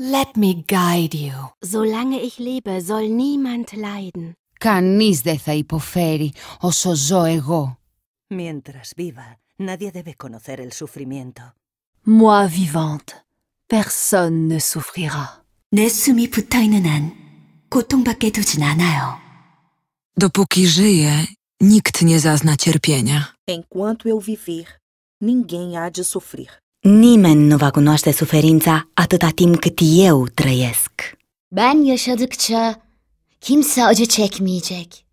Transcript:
Let me guide you. Solange ich lebe, soll niemand leiden. Κανείς δεν θα υποφέρει όσο ζω εγώ. Mientras viva, nadie debe conocer el sufrimiento. Moi vivante, personne ne souffrira. 내 숨이 붙어있는 한 고통밖에 두진 않아요. Dopóki żyję, nikt nie zazna cierpienia. Enquanto eu viver, ninguém há de sofrer. Nimeni nu va cunoaște suferința atâta timp cât eu trăiesc. Ben yaşadıkça kimse acı çekmeyecek.